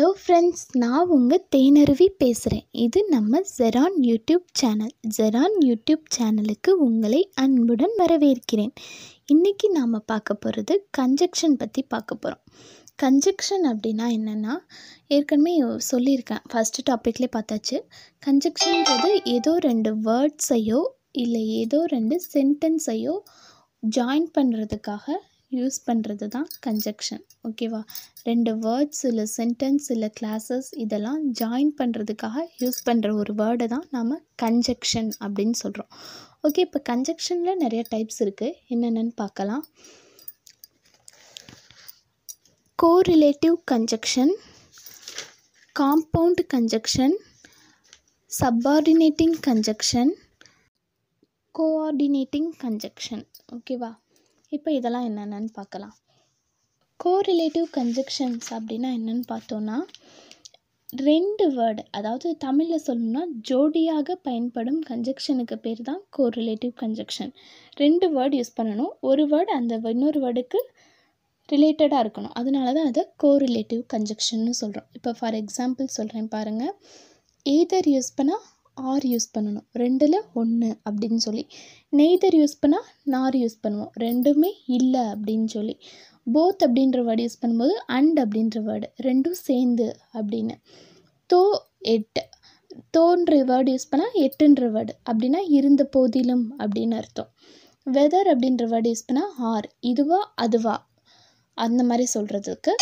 hello friends நான் உங்கள் தேனருவி பேசுகிறேன் இது நம்ம Jeran YouTube channel Jeran YouTube சேனலுக்கு உங்களை அன்புடன் வரவேற்கிறேன் இன்றைக்கி நாம் பார்க்க போகிறது கன்ஜெக்ஷன் பற்றி பார்க்க போகிறோம் கன்ஜெக்ஷன் அப்படின்னா என்னென்னா ஏற்கனவே சொல்லியிருக்கேன் ஃபஸ்ட்டு டாப்பிக்லேயே பார்த்தாச்சு கன்ஜெக்ஷன்ன்றது ஏதோ ரெண்டு வேர்ட்ஸையோ இல்லை ஏதோ ரெண்டு சென்டென்ஸையோ ஜாயின் பண்ணுறதுக்காக யூஸ் பண்ணுறது தான் கன்ஜெக்ஷன் ஓகேவா ரெண்டு வேர்ட்ஸ் இல்லை சென்டென்ஸ் இல்லை கிளாஸஸ் இதெல்லாம் ஜாயின் பண்ணுறதுக்காக யூஸ் பண்ணுற ஒரு வேர்டை தான் நாம் கன்ஜெக்ஷன் அப்படின்னு சொல்கிறோம் ஓகே இப்போ கன்ஜெக்ஷனில் நிறைய டைப்ஸ் இருக்குது என்னென்னு பார்க்கலாம் correlative conjunction compound conjunction subordinating conjunction coordinating conjunction ஓகேவா இப்போ இதெல்லாம் என்னென்னு பார்க்கலாம் கோரிலேட்டிவ் கன்ஜெக்ஷன்ஸ் அப்படின்னா என்னென்னு பார்த்தோன்னா ரெண்டு வேர்டு அதாவது தமிழில் சொல்லணும்னா ஜோடியாக பயன்படும் கன்ஜெக்ஷனுக்கு பேர் தான் கோரிலேட்டிவ் கன்ஜெக்ஷன் ரெண்டு வேர்டு யூஸ் பண்ணணும் ஒரு வேர்டு அந்த இன்னொரு வேர்டுக்கு ரிலேட்டடாக இருக்கணும் அதனால தான் அதை கோரிலேட்டிவ் கன்ஜெக்ஷன்னு சொல்கிறோம் இப்போ ஃபார் எக்ஸாம்பிள் சொல்கிறேன் பாருங்கள் எய்தர் யூஸ் பண்ணால் ஆர் யூஸ் பண்ணணும் ரெண்டில் ஒன்று அப்படின்னு சொல்லி நெய்தர் யூஸ் பண்ணால் நார் யூஸ் பண்ணுவோம் ரெண்டுமே இல்லை அப்படின்னு சொல்லி போத் அப்படின்ற வேர்டு யூஸ் பண்ணும்போது அண்ட் அப்படின்ற வேர்டு ரெண்டும் சேர்ந்து அப்படின்னு தோ எட்டு தோன்ற வேர்டு யூஸ் பண்ணால் எட்டுன்ற வேர்டு அப்படின்னா இருந்த போதிலும் அப்படின்னு அர்த்தம் வெதர் அப்படின்ற வேர்டு யூஸ் பண்ணால் ஆர் இதுவா அதுவா அந்த மாதிரி சொல்கிறதுக்கு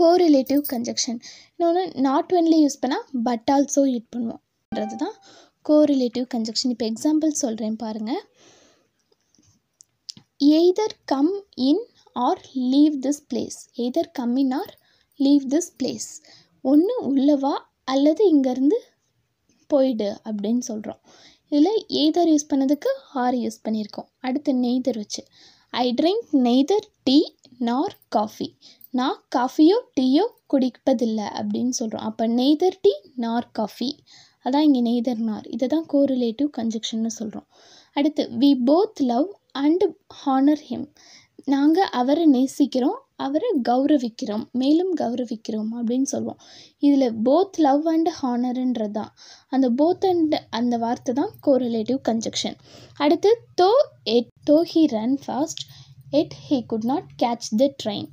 கோரிலேட்டிவ் கன்ஜெக்ஷன் இன்னொன்று நாட் ஒன்லி யூஸ் பண்ணால் பட் ஆல்சோ யூஸ் பண்ணுவோம் அப்படின்றது தான் கோரிலேட்டிவ் கன்ஜக்ஷன் இப்போ எக்ஸாம்பிள் சொல்கிறேன் பாருங்கள் either come in or leave this place either come in or leave this place ஒன்று உள்ளவா அல்லது இங்கேருந்து போயிடு அப்படின்னு சொல்கிறோம் இதில் எய்தர் யூஸ் பண்ணதுக்கு ஆர் யூஸ் பண்ணியிருக்கோம் அடுத்து நெய்தர் வச்சு I drink neither tea nor coffee நான் காஃபியோ டீயோ குடிப்பதில்லை அப்படின்னு சொல்கிறோம் அப்போ நெய்தர் டீ நார் காஃபி அதான் இங்கே நெய்தர்னார் இதை தான் கோரிலேட்டிவ் கன்ஜெக்ஷன்னு சொல்கிறோம் அடுத்து we both love and honour him நாங்கள் அவரை நேசிக்கிறோம் அவரை கௌரவிக்கிறோம் மேலும் கௌரவிக்கிறோம் அப்படின்னு சொல்லுவோம் இதில் போத் லவ் அண்ட் ஹானருன்றது தான் அந்த போத் அண்ட் அந்த வார்த்தை தான் கோரிலேட்டிவ் கன்ஜெக்ஷன் அடுத்து though yet though he run fast yet he could not catch the train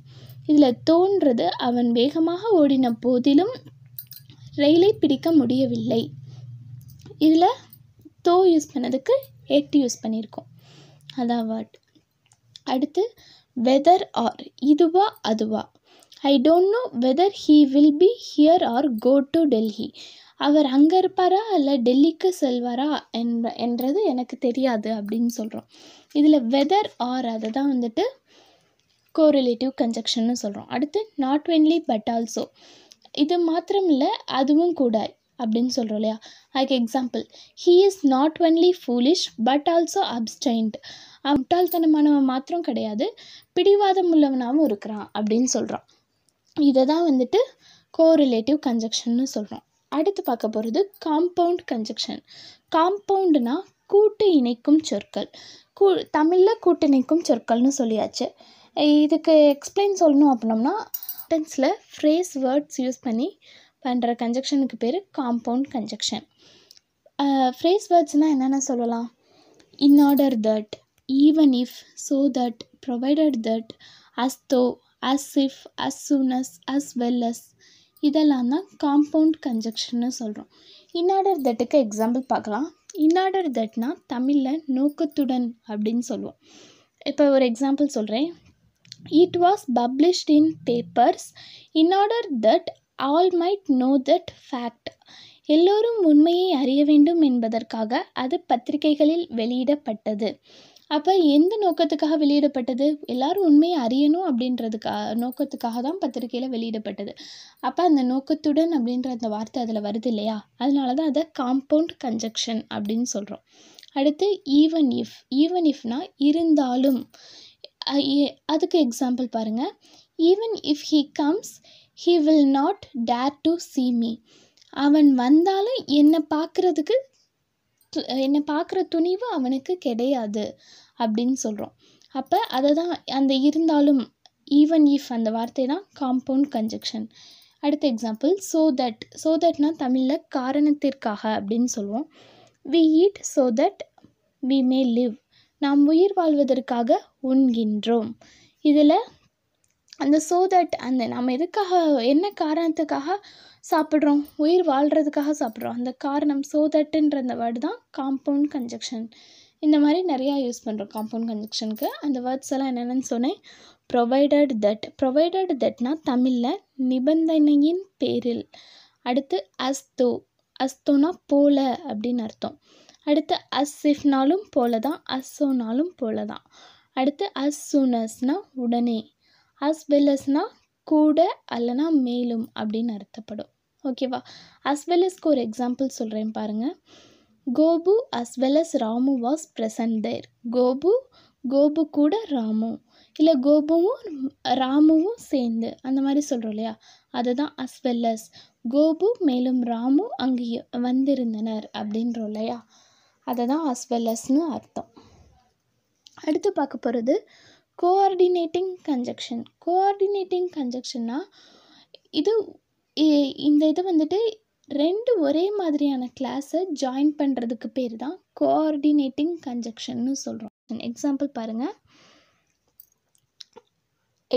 இதில் தோன்றது அவன் வேகமாக ஓடின போதிலும் ரயிலை பிடிக்க முடியவில்லை இதில் தோ யூஸ் பண்ணதுக்கு எட்டு யூஸ் பண்ணியிருக்கோம் அதாவது அடுத்து வெதர் ஆர் இதுவா அதுவா I don't know whether he will be here or go to Delhi அவர் அங்கே இருப்பாரா இல்லை டெல்லிக்கு செல்வாரா என்றது எனக்கு தெரியாது அப்படின்னு சொல்கிறோம் இதில் வெதர் ஆர் அதை தான் வந்துட்டு கோரிலேட்டிவ் கன்ஜெக்ஷன்னு சொல்கிறோம் அடுத்து நாட் ஒன்லி பட் ஆல்சோ இது மாத்திரம் இல்லை அதுவும் கூட அப்படின்னு சொல்கிறோம் இல்லையா அதுக்கு example he is not only foolish but also obstinate அவன் முட்டாள்தனமானவன் மாத்திரம் கிடையாது பிடிவாதம் உள்ளவனாகவும் இருக்கிறான் அப்படின்னு சொல்கிறான் இதை தான் வந்துட்டு கோரிலேட்டிவ் கன்ஜெக்ஷன்னு சொல்கிறோம் அடுத்து பார்க்க போகிறது காம்பவுண்ட் கன்ஜெக்ஷன் காம்பவுண்டுனா கூட்டு இணைக்கும் சொற்கள் கூ தமிழில் கூட்டு இணைக்கும் சொற்கள்னு சொல்லியாச்சு இதுக்கு எக்ஸ்பிளைன் சொல்லணும் அப்படின்னோம்னா சென்டென்ஸில் ஃப்ரேஸ் வேர்ட்ஸ் யூஸ் பண்ணி பண்ணுற கன்ஜக்ஷனுக்கு பேர் காம்பவுண்ட் கன்ஜக்ஷன் ஃப்ரேஸ் வேர்ட்ஸ்னால் என்னென்ன சொல்லலாம் in order that even if so that provided that as though as if as soon as as well as இதெல்லாம் தான் காம்பவுண்ட் கன்ஜக்ஷன்னு சொல்கிறோம் இன்னாடர் தட்டுக்கு எக்ஸாம்பிள் பார்க்கலாம் இன்னாடர் தட்னா தமிழில் நோக்கத்துடன் அப்படின்னு சொல்லுவோம் இப்போ ஒரு எக்ஸாம்பிள் சொல்கிறேன் it was published in papers in order that all might know that fact எல்லோரும் உண்மையை அறிய வேண்டும் என்பதற்காக அது பத்திரிகைகளில் வெளியிடப்பட்டது அப்போ எந்த நோக்கத்துக்காக வெளியிடப்பட்டது எல்லாரும் உண்மையை அறியணும் அப்படின்றதுக்காக நோக்கத்துக்காக தான் பத்திரிகையில் வெளியிடப்பட்டது அப்போ அந்த நோக்கத்துடன் அப்படின்ற அந்த வார்த்தை அதில் வருது இல்லையா அதனால தான் அதை காம்பவுண்ட் கன்ஜக்ஷன் அப்படின்னு சொல்கிறோம் அடுத்து ஈவன் இஃப் ஈவன் இஃப்னா இருந்தாலும் அதுக்கு எக்ஸாம்பிள் பாருங்கள் even if he comes he will not dare to see me அவன் வந்தாலும் என்னை பார்க்குறதுக்கு என்னை பார்க்குற துணிவு அவனுக்கு கிடையாது அப்படின்னு சொல்கிறோம் அப்போ அதை தான் அந்த இருந்தாலும் ஈவன் இஃப் அந்த வார்த்தை தான் காம்பவுண்ட் கன்ஜெக்ஷன் அடுத்த எக்ஸாம்பிள் ஸோ தட் ஸோ தட்னா தமிழில் காரணத்திற்காக அப்படின்னு சொல்லுவோம் we eat so that we may live நாம் உயிர் வாழ்வதற்காக உண்கின்றோம் இதில் அந்த ஸோ தட் அந்த நம்ம எதுக்காக என்ன காரணத்துக்காக சாப்பிட்றோம் உயிர் வாழ்கிறதுக்காக சாப்பிட்றோம் அந்த காரணம் ஸோ தட்டுன்ற அந்த வேர்டு தான் காம்பவுண்ட் கன்ஜெக்ஷன் இந்த மாதிரி நிறையா யூஸ் பண்ணுறோம் காம்பவுண்ட் கன்ஜெக்ஷனுக்கு அந்த வேர்ட்ஸ் எல்லாம் என்னென்னு சொன்னேன் ப்ரொவைடட் தட் ப்ரொவைடட் தட்னா தமிழில் நிபந்தனையின் பேரில் அடுத்து அஸ்தோ அஸ்தோனா போல அப்படின்னு அர்த்தம் அடுத்து அஸ்இஃப்னாலும் போல தான் அஸ்ஸோனாலும் போல தான் அடுத்து அஸ் சூனஸ்னால் உடனே அஸ் வெல் அஸ்னால் கூட அல்லனா மேலும் அப்படின்னு அர்த்தப்படும் ஓகேவா அஸ் வெல் அஸ்க்கு ஒரு எக்ஸாம்பிள் சொல்கிறேன் பாருங்கள் Gopu as well as Ramu was present there Gopu Gopu கூட ராமு இல்லை கோபுவும் ராமுவும் சேர்ந்து அந்த மாதிரி சொல்கிறோம் இல்லையா தான் அஸ் வெல் அஸ் கோபு மேலும் ராமு அங்கே வந்திருந்தனர் அப்படின்றோம் இல்லையா அதை தான் அஸ் வெல் அஸ்னு அர்த்தம் அடுத்து பார்க்க போகிறது கோஆர்டினேட்டிங் கன்ஜக்ஷன் கோஆர்டினேட்டிங் கன்ஜக்ஷன்னா இது இந்த இது வந்துட்டு ரெண்டு ஒரே மாதிரியான கிளாஸை ஜாயின் பண்ணுறதுக்கு பேர் தான் கோஆர்டினேட்டிங் கன்ஜக்ஷன்னு சொல்கிறோம் எக்ஸாம்பிள் பாருங்கள்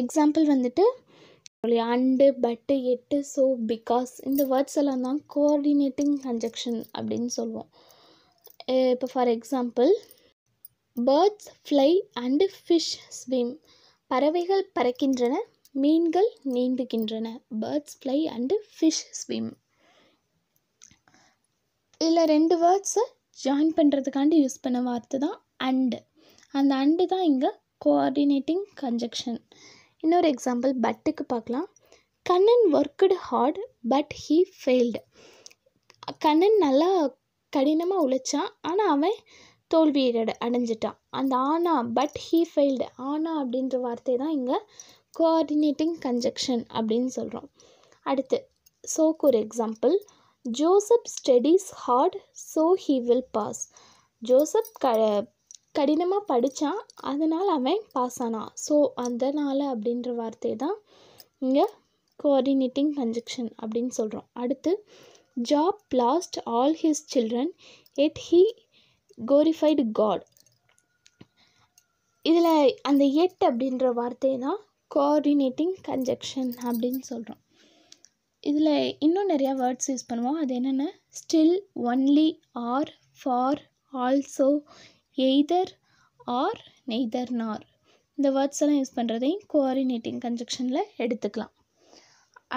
எக்ஸாம்பிள் வந்துட்டு அண்டு பட்டு எட்டு ஸோ பிகாஸ் இந்த வேர்ட்ஸ் எல்லாம் தான் கோஆர்டினேட்டிங் கன்ஜக்ஷன் அப்படின்னு சொல்லுவோம் இப்போ for example birds fly and fish swim பறவைகள் பறக்கின்றன மீன்கள் நீந்துகின்றன birds fly and fish swim இதில் ரெண்டு வேர்ட்ஸை ஜாயின் பண்ணுறதுக்காண்டி யூஸ் பண்ண வார்த்தை தான் அண்டு அந்த அண்டு தான் இங்கே கோஆர்டினேட்டிங் கன்ஜெக்ஷன் இன்னொரு எக்ஸாம்பிள் பட்டுக்கு பார்க்கலாம் Kannan worked hard but he failed Kannan நல்லா கடினமாக உழைச்சான் ஆனால் அவன் தோல்வியை அடைஞ்சிட்டான் அந்த ஆனா பட் ஹீ ஃபெயில்டு ஆனா அப்படின்ற வார்த்தை தான் இங்கே கோஆர்டினேட்டிங் கன்ஜெக்ஷன் அப்படின்னு சொல்கிறோம் அடுத்து சோக்கு ஒரு example Joseph studies hard so he will pass Joseph க கடினமாக படித்தான் அதனால் அவன் பாஸ் ஆனான் ஸோ அதனால் அப்படின்ற வார்த்தை தான் இங்கே கோஆர்டினேட்டிங் கன்ஜெக்ஷன் அப்படின்னு சொல்கிறோம் அடுத்து Job lost all his children yet he glorified God இதில் அந்த எட் அப்படின்ற வார்த்தை தான் கோஆர்டினேட்டிங் கன்ஜெக்ஷன் அப்படின்னு சொல்கிறோம் இதில் இன்னும் நிறையா வேர்ட்ஸ் யூஸ் பண்ணுவோம் அது என்னென்ன still only or for also either or neither nor இந்த வேர்ட்ஸ் எல்லாம் யூஸ் பண்ணுறதையும் கோஆர்டினேட்டிங் கன்ஜெக்ஷனில் எடுத்துக்கலாம்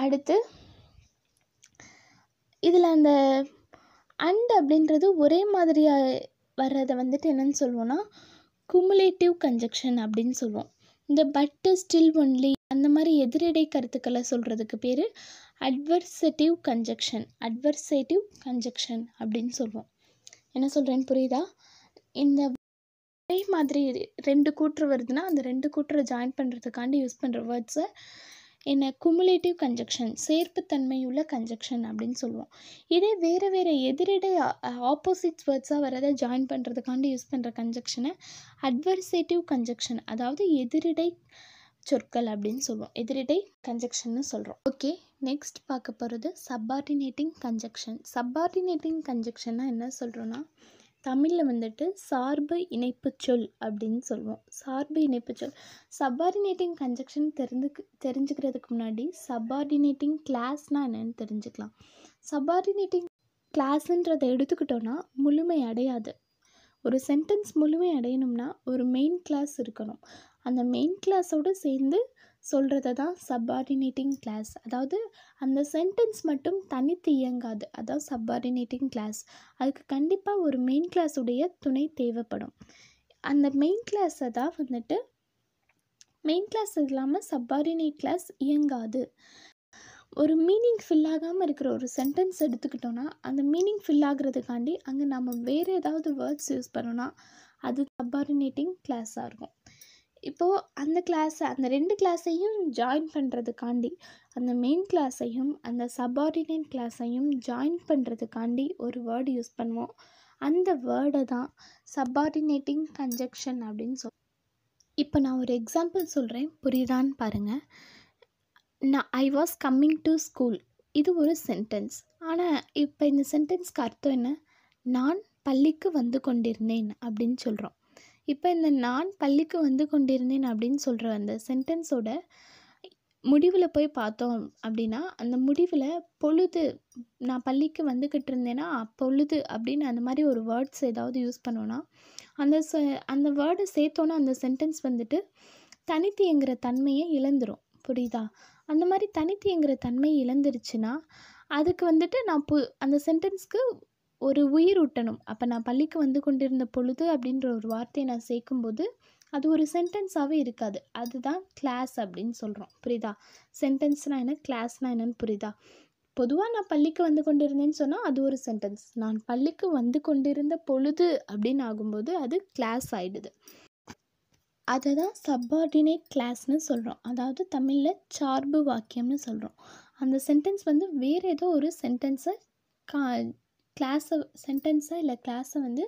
அடுத்து இதில் அந்த அண்ட் அப்படின்றது ஒரே மாதிரியாக வர்றதை வந்துட்டு என்னென்னு சொல்லுவோன்னா குமுலேட்டிவ் கன்ஜெக்ஷன் அப்படின்னு சொல்லுவோம் இந்த பட்டு ஸ்டில் ஒன்லி அந்த மாதிரி எதிரடை கருத்துக்களை சொல்கிறதுக்கு பேர் அட்வர்சிட்டிவ் கன்ஜெக்ஷன் அட்வர்சேட்டிவ் கன்ஜெக்ஷன் அப்படின்னு சொல்லுவோம் என்ன சொல்கிறேன்னு புரியுதா இந்த ஒரே மாதிரி ரெண்டு கூற்று வருதுன்னா அந்த ரெண்டு கூற்றை ஜாயின் பண்ணுறதுக்காண்டி யூஸ் பண்ணுற வேர்ட்ஸை என்ன குமுலேட்டிவ் கன்ஜக்ஷன் சேர்ப்புத்தன்மையுள்ள கன்ஜக்ஷன் அப்படின்னு சொல்லுவோம் இதே வேறு வேறு எதிரிடை ஆப்போசிட் வேர்ட்ஸாக வரதை ஜாயின் பண்ணுறதுக்காண்டி யூஸ் பண்ணுற கன்ஜக்ஷனை அட்வர்சேட்டிவ் கன்ஜக்ஷன் அதாவது எதிரிடை சொற்கள் அப்படின்னு சொல்லுவோம் எதிரிடை கன்ஜெக்ஷன் சொல்கிறோம் ஓகே நெக்ஸ்ட் பார்க்க போகிறது சப்பார்டினேட்டிங் கன்ஜெக்ஷன் சப்பார்டினேட்டிங் கன்ஜெக்ஷன்னா என்ன சொல்கிறோன்னா தமிழில் வந்துட்டு சார்பு இணைப்பு சொல் அப்படின்னு சொல்லுவோம் சார்பு இணைப்பு சொல் சப்பார்டினேட்டிங் கன்ஜெக்ஷன் தெரிஞ்சுக்கு தெரிஞ்சுக்கிறதுக்கு முன்னாடி சப்பார்டினேட்டிங் கிளாஸ்னால் என்னென்னு தெரிஞ்சுக்கலாம் சப்பார்டினேட்டிங் கிளாஸுன்றதை எடுத்துக்கிட்டோன்னா முழுமை அடையாது ஒரு சென்டென்ஸ் முழுமை அடையணும்னா ஒரு மெயின் கிளாஸ் இருக்கணும் அந்த மெயின் கிளாஸோடு சேர்ந்து சொல்கிறத தான் சப்பார்டினேட்டிங் கிளாஸ் அதாவது அந்த சென்டென்ஸ் மட்டும் தனித்து இயங்காது அதான் சப்பார்டினேட்டிங் கிளாஸ் அதுக்கு கண்டிப்பாக ஒரு மெயின் கிளாஸுடைய துணை தேவைப்படும் அந்த மெயின் கிளாஸை தான் வந்துட்டு மெயின் கிளாஸ் இல்லாமல் சப்பார்டினேட் கிளாஸ் இயங்காது ஒரு மீனிங் ஃபில் ஆகாமல் இருக்கிற ஒரு சென்டென்ஸ் எடுத்துக்கிட்டோன்னா அந்த மீனிங் ஃபில் ஆகிறதுக்காண்டி அங்கே நம்ம வேறு ஏதாவது வேர்ட்ஸ் யூஸ் பண்ணோன்னா அது சப்பார்டினேட்டிங் கிளாஸாக இருக்கும் இப்போது அந்த கிளாஸை அந்த ரெண்டு கிளாஸையும் ஜாயின் பண்ணுறதுக்காண்டி அந்த மெயின் கிளாஸையும் அந்த சப்ஆர்டினேட் கிளாஸையும் ஜாயின் பண்ணுறதுக்காண்டி ஒரு வேர்டு யூஸ் பண்ணுவோம் அந்த வேர்டை தான் சப்ஆர்டினேட்டிங் கன்ஜெக்ஷன் அப்படின்னு சொல் இப்போ நான் ஒரு எக்ஸாம்பிள் சொல்கிறேன் புரியுதான்னு பாருங்கள் நான் I was coming to school இது ஒரு சென்டென்ஸ் ஆனால் இப்போ இந்த சென்டென்ஸ்க்கு அர்த்தம் என்ன நான் பள்ளிக்கு வந்து கொண்டிருந்தேன் அப்படின்னு சொல்கிறோம் இப்போ இந்த நான் பள்ளிக்கு வந்து கொண்டிருந்தேன் அப்படின்னு சொல்கிற அந்த சென்டென்ஸோட முடிவில் போய் பார்த்தோம் அப்படின்னா அந்த முடிவில் பொழுது நான் பள்ளிக்கு வந்துக்கிட்டு இருந்தேன்னா பொழுது அப்படின்னு அந்த மாதிரி ஒரு வேர்ட்ஸ் ஏதாவது யூஸ் பண்ணோன்னா அந்த அந்த வேர்டை சேர்த்தோன்னா அந்த சென்டென்ஸ் வந்துட்டு தனித்து எங்கிற தன்மையை இழந்துடும் புரியுதா அந்த மாதிரி தனித்து எங்கிற தன்மை இழந்துருச்சுன்னா அதுக்கு வந்துட்டு நான் பு அந்த சென்டென்ஸ்க்கு ஒரு உயிர் ஊட்டணும் அப்போ நான் பள்ளிக்கு வந்து கொண்டிருந்த பொழுது அப்படின்ற ஒரு வார்த்தையை நான் சேர்க்கும்போது அது ஒரு சென்டென்ஸாகவே இருக்காது அதுதான் கிளாஸ் அப்படின்னு சொல்கிறோம் புரியுதா சென்டென்ஸ்னால் என்ன கிளாஸ்னால் என்னன்னு புரியுதா பொதுவாக நான் பள்ளிக்கு வந்து கொண்டிருந்தேன்னு சொன்னால் அது ஒரு சென்டென்ஸ் நான் பள்ளிக்கு வந்து கொண்டிருந்த பொழுது அப்படின்னு ஆகும்போது அது கிளாஸ் ஆகிடுது அதை தான் சப்பார்டினேட் கிளாஸ்னு சொல்கிறோம் அதாவது தமிழில் சார்பு வாக்கியம்னு சொல்கிறோம் அந்த சென்டென்ஸ் வந்து வேறு ஏதோ ஒரு சென்டென்ஸை கா கிளாஸை சென்டென்ஸாக இல்லை கிளாஸை வந்து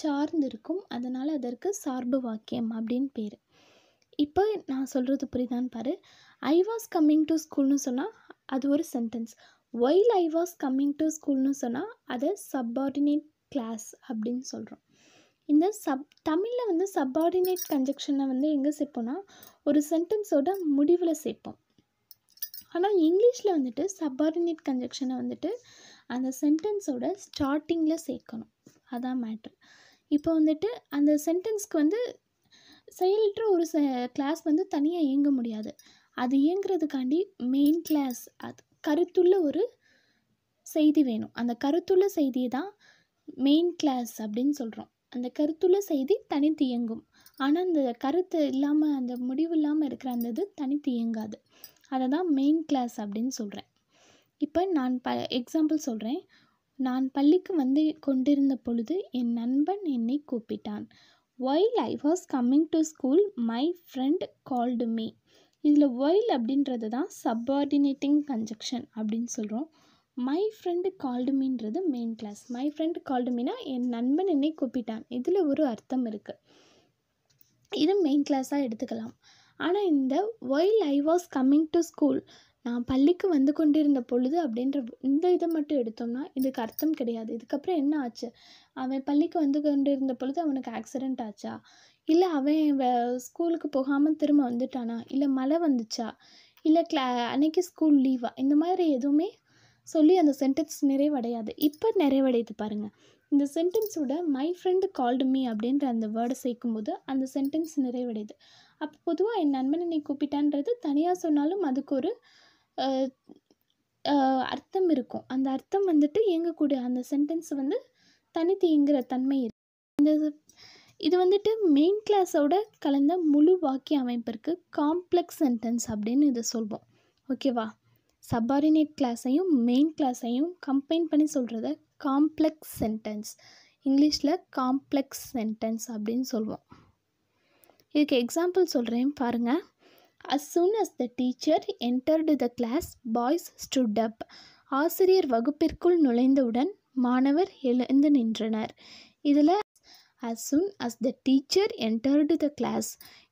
சார்ந்து இருக்கும் அதனால் அதற்கு சார்பு வாக்கியம் அப்படின்னு பேர் இப்போ நான் சொல்கிறது புரியுதான்னு பாரு ஐ வாஸ் கம்மிங் டு ஸ்கூல்னு சொன்னால் அது ஒரு sentence while I was coming to ஸ்கூல்னு சொன்னால் அதை சப்ஆர்டினேட் கிளாஸ் அப்படின்னு சொல்கிறோம் இந்த சப் தமிழில் வந்து சப்ஆர்டினேட் கன்ஜெக்ஷனை வந்து எங்கே சேர்ப்போம்னா ஒரு சென்டென்ஸோட முடிவில் சேர்ப்போம் ஆனால் இங்கிலீஷில் வந்துட்டு சப்ஆர்டினேட் கன்ஜெக்ஷனை வந்துட்டு அந்த சென்டென்ஸோட ஸ்டார்டிங்கில் சேர்க்கணும் அதான் மேட்ரு இப்போ வந்துட்டு அந்த சென்டென்ஸ்க்கு வந்து செயலற்ற ஒரு ச கிளாஸ் வந்து தனியாக இயங்க முடியாது அது இயங்குறதுக்காண்டி மெயின் கிளாஸ் அது கருத்துள்ள ஒரு செய்தி வேணும் அந்த கருத்துள்ள செய்தியை தான் மெயின் கிளாஸ் அப்படின்னு சொல்கிறோம் அந்த கருத்துள்ள செய்தி தனித்து இயங்கும் ஆனால் அந்த கருத்து இல்லாமல் அந்த முடிவு இல்லாமல் இருக்கிற அந்த இது தனித்து இயங்காது அதை தான் மெயின் கிளாஸ் அப்படின்னு சொல்கிறேன் இப்போ நான் ப எக்ஸாம்பிள் சொல்கிறேன் நான் பள்ளிக்கு வந்து கொண்டிருந்த பொழுது என் நண்பன் என்னை கூப்பிட்டான் while I was coming to school my friend called me இதில் ஒயில் அப்படின்றது தான் சப்ஆர்டினேட்டிங் கன்ஜெக்ஷன் அப்படின்னு சொல்கிறோம் மை ஃப்ரெண்டு கால்டுமின்றது மெயின் கிளாஸ் மை ஃப்ரெண்டு கால்டுமினா என் நண்பன் என்னை கூப்பிட்டான் இதில் ஒரு அர்த்தம் இருக்குது இது மெயின் கிளாஸாக எடுத்துக்கலாம் ஆனால் இந்த while I was coming to school நான் பள்ளிக்கு வந்து கொண்டிருந்த பொழுது அப்படின்ற இந்த இதை மட்டும் எடுத்தோம்னா இதுக்கு அர்த்தம் கிடையாது இதுக்கப்புறம் என்ன ஆச்சு அவன் பள்ளிக்கு வந்து கொண்டிருந்த பொழுது அவனுக்கு ஆக்சிடெண்ட் ஆச்சா இல்லை அவன் ஸ்கூலுக்கு போகாமல் திரும்ப வந்துட்டானா இல்லை மழை வந்துச்சா இல்லை கிளா அன்னைக்கு ஸ்கூல் லீவா இந்த மாதிரி எதுவுமே சொல்லி அந்த சென்டென்ஸ் நிறைவடையாது இப்போ நிறைவடையுது பாருங்கள் இந்த சென்டென்ஸோட மை ஃப்ரெண்டு கால்டு மீ அப்படின்ற அந்த வேர்டை சேர்க்கும்போது அந்த சென்டென்ஸ் நிறைவடையுது அப்போ பொதுவாக என் நண்பனை நீ கூப்பிட்டான்றது தனியாக சொன்னாலும் அதுக்கு ஒரு அர்த்தம் இருக்கும் அந்த அர்த்தம் வந்துட்டு இயங்கக்கூடிய அந்த சென்டென்ஸ் வந்து தனி இயங்குகிற தன்மை இருக்கு இந்த இது வந்துட்டு மெயின் கிளாஸோட கலந்த முழு வாக்கிய அமைப்பிற்கு காம்ப்ளெக்ஸ் சென்டென்ஸ் அப்படின்னு இதை சொல்வோம் ஓகேவா சப்பாரினேட் கிளாஸையும் மெயின் கிளாஸையும் கம்பைன் பண்ணி சொல்கிறத காம்ப்ளெக்ஸ் சென்டென்ஸ் இங்கிலீஷில் காம்ப்ளெக்ஸ் சென்டென்ஸ் அப்படின்னு சொல்லுவோம் இதுக்கு எக்ஸாம்பிள் சொல்கிறேன் பாருங்கள் as soon as the teacher entered the class boys stood up ஆசிரியர் வகுப்பிற்குள் நுழைந்தவுடன் மாணவர் எழுந்து நின்றனர் இதில் as soon as the teacher entered the class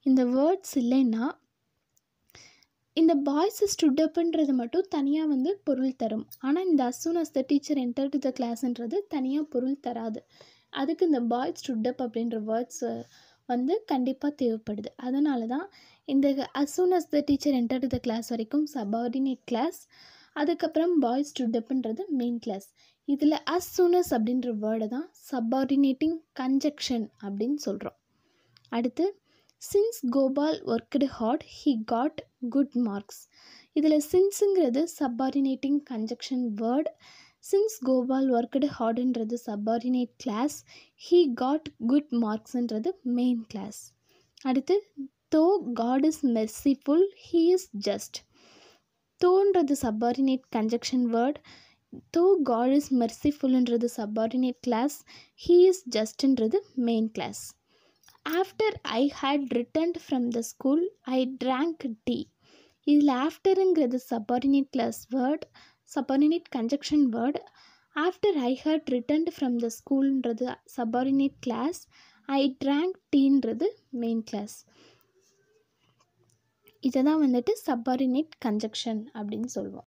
இந்த வேர்ட்ஸ் இல்லைன்னா இந்த பாய்ஸ் ஸ்டுட் அப்புன்றது மட்டும் தனியாக வந்து பொருள் தரும் ஆனால் இந்த as soon as the teacher entered the கிளாஸ்ன்றது தனியாக பொருள் தராது அதுக்கு இந்த பாய்ஸ் ஸ்டுட் அப் அப்படின்ற வேர்ட்ஸ் வந்து கண்டிப்பாக தேவைப்படுது அதனால தான் இந்த as soon as the teacher enter the class வரைக்கும் சபார்டினேட் கிளாஸ் அதுக்கப்புறம் பாய்ஸ் டு மெயின் கிளாஸ் இதில் அஸ் சூனஸ் அப்படின்ற வேர்டை தான் சப்ஆர்டினேட்டிங் கன்ஜெக்ஷன் அப்படின்னு சொல்கிறோம் அடுத்து since Gopal worked hard he got good marks இதில் சின்ஸுங்கிறது subordinating conjunction word since Gopal worked ஹார்டுன்றது subordinate clause he got good மார்க்ஸ்ன்றது மெயின் கிளாஸ் அடுத்து though God is merciful he is just தோன்றது subordinate conjunction word though God is மெர்சிஃபுல்ன்றது subordinate clause he is ஜஸ்ட்ன்றது main clause after I had returned from the school I drank tea இதில் ஆஃப்டருங்கிறது subordinate clause word subordinate conjunction word after I had returned from the ஸ்கூல்ன்றது subordinate clause I drank டீன்றது main clause இதை தான் வந்துட்டு subordinate conjunction அப்படின்னு சொல்லுவோம்